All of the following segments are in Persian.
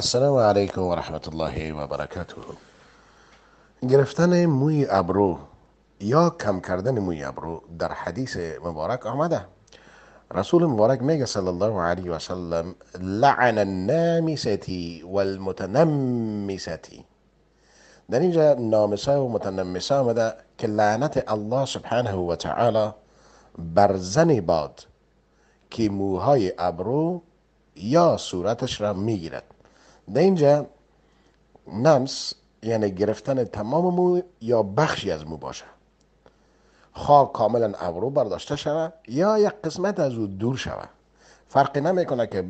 السلام علیکم و رحمت الله و برکاته گرفتن موی ابرو یا کم کردن موی ابرو در حدیث مبارک آمده رسول مبارک میگه صلی الله علیه و سلم لعن النامستی والمتنمستی در اینجا نامسه و متنمسه آمده که لعنت الله سبحانه و تعالی بر زن باد که موهای ابرو یا صورتش را میگیرد در اینجا نمس یعنی گرفتن تمام مو یا بخشی از مو باشه خواه کاملا ابرو برداشته شوه یا یک قسمت از او دور شوه فرقی نمیکنه که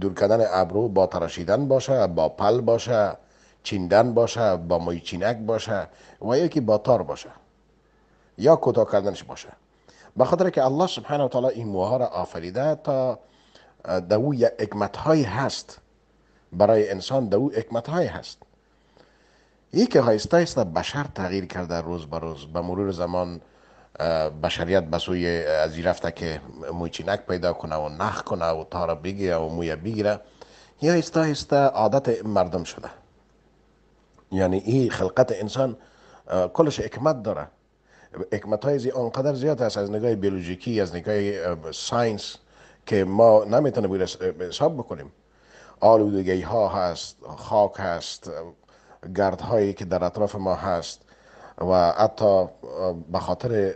دور کردن ابرو با تراشیدن باشه با پل باشه چیندن باشه با موی چینک باشه و یکی با تار باشه یا کوتاه کردنش باشه به خاطر که الله سبحانه و تعالی این موها را آفریده تا در او یک هست برای انسان در او حکمت های هست یکی که هایست بشر تغییر کرده روز به روز به مرور زمان بشریت به سوی رفته که چینک پیدا کنه و نخ کنه و تار بگیره و موی بگیره یا آهسته عادت مردم شده یعنی این خلقت انسان کلش حکمت داره حکمت های زی آنقدر زیاد است از نگاه بیولوژیکی از نگاه ساینس که ما نمیتونه حساب بکنیم آلودگی ها هست خاک هست گرد هایی که در اطراف ما هست و حتی به خاطر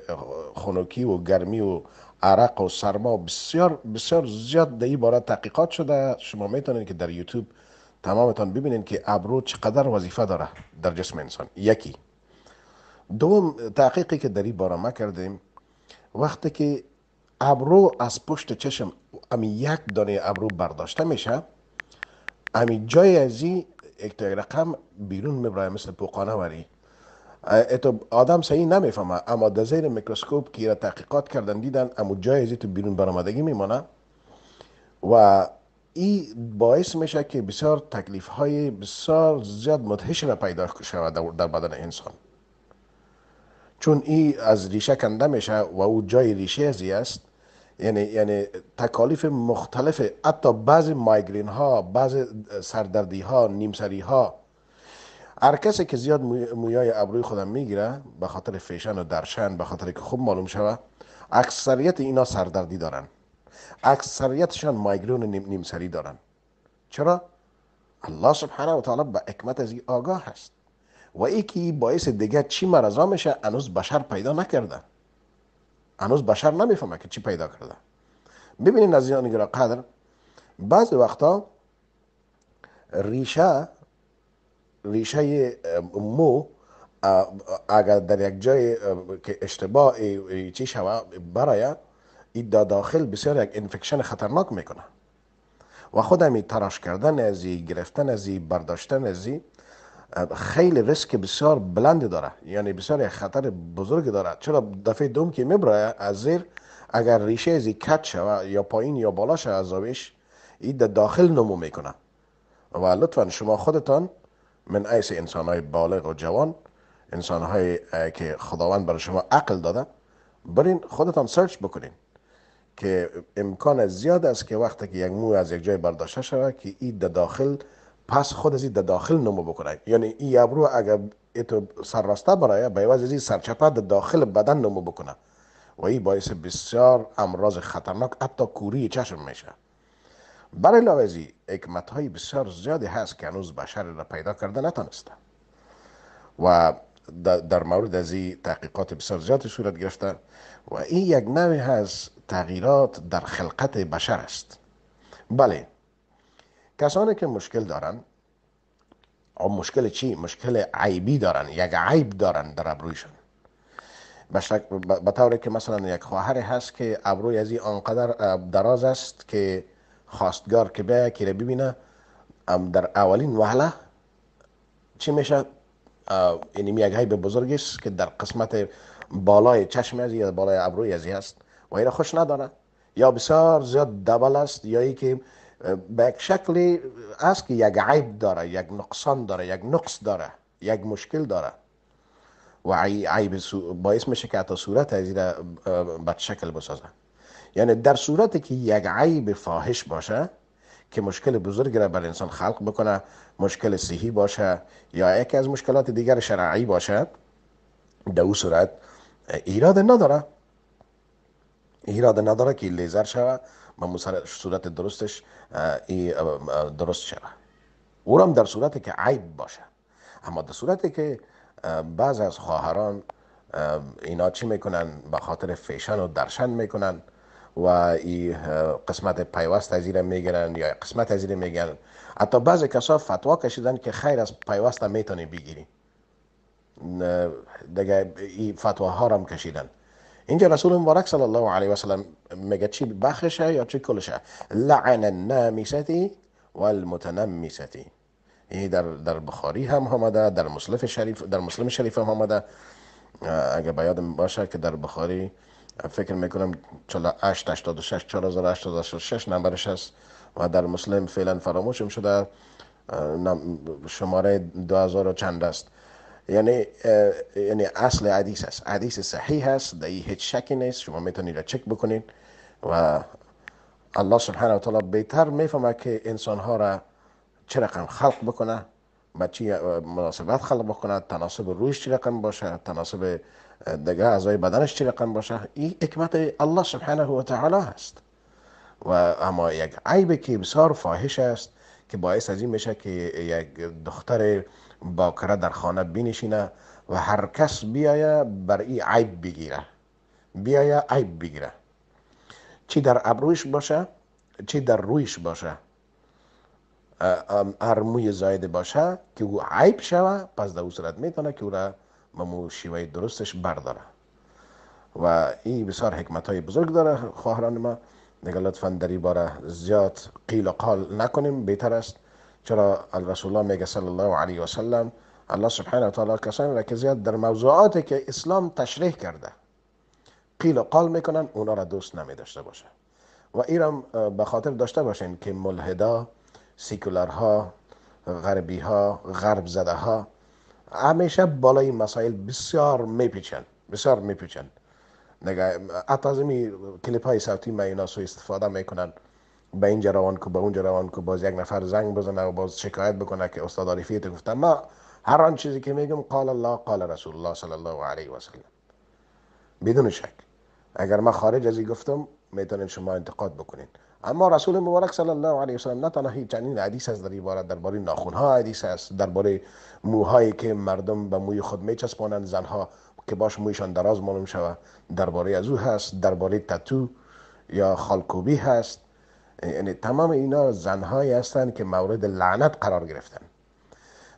خنکی و گرمی و عرق و سرما بسیار بسیار زیاد در این باره تحقیقات شده شما میتونید که در یوتیوب تمامتان ببینید که ابرو چقدر وظیفه داره در جسم انسان یکی دوم تحقیقی که در این باره ما کردیم وقتی که ابرو از پشت چشم امی یک دانه ابرو برداشته میشه همین از این یک رقم بیرون میبره مثل پوقانه وری اتو آدم صحیح نمیفهمه اما در زیر میکروسکوپ که را تحقیقات کردن دیدن اما جای از تو بیرون برامدگی میمانه و ای باعث میشه که بسیار تکلیف های بسیار زیاد مدهش را پیدا شود در بدن انسان چون ای از ریشه کنده میشه و او جای ریشه ازی است یعنی یعنی تکالیف مختلف حتی بعض مایگرین ها بعضی سردردی ها نیم سری ها هر کسی که زیاد مویای ابروی خودم میگیره به خاطر فیشن و درشن به خاطر که خوب معلوم شوه اکثریت اینا سردردی دارن اکثریتشان مایگرین نیم, نیم سری دارن چرا الله سبحانه و تعالی به حکمت از آگاه هست و ای که باعث دیگه چی مرضا میشه انوز بشر پیدا نکرده هنوز بشر نمیفهمه که چی پیدا کرده ببینید این گرا قدر بعضی وقتا ریشه ریشه مو اگر در یک جای که اشتباه چی شوه برای این داخل بسیار یک انفکشن خطرناک میکنه و خود همی تراش کردن از گرفتن از برداشتن از خیلی ریسک بسیار بلند داره یعنی بسیار خطر بزرگی داره چرا دفعه دوم که میبره از زیر اگر ریشه ازی کت شوه یا پایین یا بالا شوه از آویش این داخل نمو میکنه و لطفا شما خودتان من ایس انسان های بالغ و جوان انسان که خداوند برای شما عقل داده برین خودتان سرچ بکنین که امکان زیاد است که وقتی که یک مو از یک جای برداشته شوه که این داخل پس خود از در داخل نمو بکنه یعنی این ابرو اگر ایتو سر راسته برای باید از سرچپه در داخل بدن نمو بکنه و این باعث بسیار امراض خطرناک حتی کوری چشم میشه برای لاوزی حکمت های بسیار زیادی هست که هنوز بشر را پیدا کرده نتانسته و در مورد از این تحقیقات بسیار زیادی صورت گرفته و این یک نوی هست تغییرات در خلقت بشر است بله کسانی که مشکل دارن او مشکل چی؟ مشکل عیبی دارن یک عیب دارن در ابرویشون به طوری که مثلا یک خواهر هست که ابروی از این آنقدر دراز است که خواستگار که بیا که ببینه در اولین وحله چی میشه یعنی یک عیب بزرگی است که در قسمت بالای چشم از یا بالای ابروی از هست و را خوش نداره یا بسیار زیاد دبل است یا ای که به شکلی است که یک عیب داره یک نقصان داره یک نقص داره یک مشکل داره و عیب باعث میشه که حتی صورت از بد شکل بسازه یعنی در صورتی که یک عیب فاحش باشه که مشکل بزرگ را بر انسان خلق بکنه مشکل صحی باشه یا یکی از مشکلات دیگر شرعی باشه در او صورت ایراد نداره هیچ نداره که لیزر شوه به صورت درستش ای درست شوه او هم در صورتی که عیب باشه اما در صورتی که بعض از خواهران اینا چی میکنن به خاطر فیشن و درشن میکنن و ای قسمت پیوست از ایره میگیرن یا قسمت از ایره حتی بعض کسا فتوا کشیدن که خیر از پیوست میتونی بگیری دیگه این فتواها هم کشیدن اینجا رسول مبارک صلی الله علیه وسلم میگه چی بخشه یا چی کلشه لعن النامیستی و المتنمستی یعنی این در, در بخاری هم آمده در مسلم شریف در مسلم شریف هم آمده اگه به یادم باشه که در بخاری فکر میکنم 48 86 4886 نمبرش است و در مسلم فعلا فراموشم شده شماره 2000 چند است یعنی یعنی اصل حدیث هست، حدیث صحیح هست، در هیچ شکی نیست شما میتونید را چک بکنید و الله سبحانه و تعالی بهتر میفهمه که انسان ها را چه رقم خلق بکنه با چی مناسبت خلق بکنه تناسب رویش چه رقم باشه تناسب دیگر اعضای بدنش چه رقم باشه این حکمت الله سبحانه و تعالی هست و اما یک عیب که بسیار فاحش است که باعث از این میشه که یک دختر باکره در خانه بنشینه و هر کس بیایه بر ای عیب بگیره بیایه عیب بگیره چی در ابرویش باشه چی در رویش باشه هر موی زاید باشه که او عیب شوه پس در او صورت میتونه که او را ممو شیوه درستش برداره و این بسیار حکمت های بزرگ داره خواهران ما دیگه لطفا در باره زیاد قیل و قال نکنیم بهتر است چرا الرسول الله میگه صلی الله علیه و سلم الله سبحانه و تعالی کسانی را که زیاد در موضوعاتی که اسلام تشریح کرده قیل و قال میکنن اونا را دوست نمی داشته باشه و ایرم به خاطر داشته باشین که ملحدا سیکولرها غربی ها غرب زده ها همیشه بالای مسائل بسیار میپیچن بسیار میپیچن نگاه حتی از کلیپ های صوتی ما اینا سو استفاده میکنن به اینجا روان کو به اونجا روان کو باز یک نفر زنگ بزنه و باز شکایت بکنه که استاد عارفی تو گفتم ما هر آن چیزی که میگم قال الله قال رسول الله صلی الله علیه و سلم بدون شک اگر ما خارج از این گفتم میتونین شما انتقاد بکنین اما رسول مبارک صلی الله علیه و سلم نه تنها چنین حدیث است در باره ناخن ها حدیث است درباره موهایی که مردم به موی خود میچسبانند زنها که باش مویشان دراز معلوم شود درباره از او هست درباره تتو یا خالکوبی هست یعنی تمام اینا زنهایی هستند که مورد لعنت قرار گرفتن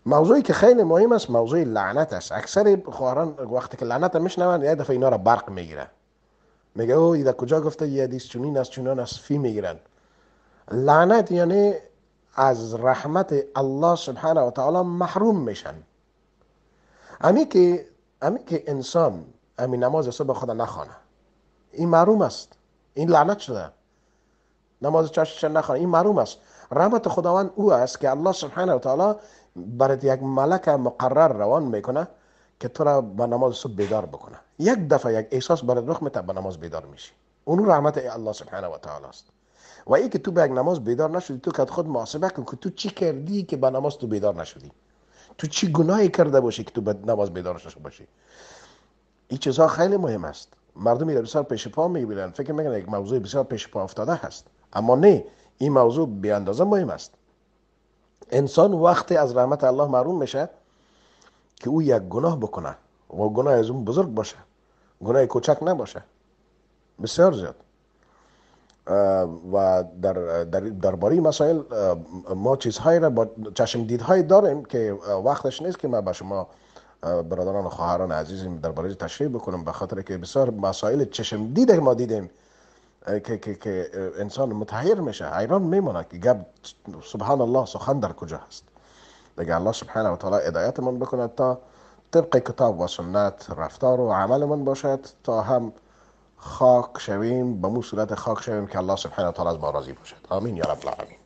موضوعی که خیلی مهم است موضوع لعنت است اکثر خواهران وقتی که لعنت میشنوند یه دفعه اینا را برق میگیره میگه او ایده کجا گفته یه دیس چونین از چونان از فی میگیرن لعنت یعنی از رحمت الله سبحانه و تعالی محروم میشن امی که امی که انسان امی نماز صبح خدا نخونه. این محروم است این لعنت شده نماز چاشت نخوان این معلوم است رحمت خداوند او است که الله سبحانه و تعالی برات یک ملک مقرر روان میکنه که تو را به نماز صبح بیدار بکنه یک دفعه یک احساس برات رخ میده به نماز بیدار میشی اون رحمت الله سبحانه و تعالی است و ای که تو به نماز بیدار نشدی تو که خود محاسبه کن که تو چی کردی که به نماز تو بیدار نشدی تو چی گناهی کرده باشی که تو به نماز بیدار نشده باشی این چیزها خیلی مهم است مردم بسیار پیش پا میبینن فکر میکنن یک موضوع بسیار پیش پا افتاده هست اما نه این موضوع به اندازه مهم است انسان وقتی از رحمت الله محروم میشه که او یک گناه بکنه و گناه از اون بزرگ باشه گناه کوچک نباشه بسیار زیاد و در درباره مسائل ما چیزهایی را با چشم داریم که وقتش نیست که ما به شما برادران و خواهران عزیزم درباره تشریح بکنم به خاطر که بسیار مسائل چشم ما دیدیم که که که انسان متحیر میشه حیران میمونه که گب سبحان الله سخن در کجا هست دیگه الله سبحانه و تعالی ادایت من بکند تا طبق کتاب و سنت رفتار و عمل من باشد تا هم خاک شویم به مو صورت خاک شویم که الله سبحانه و تعالی از ما راضی باشد آمین یا رب العالمین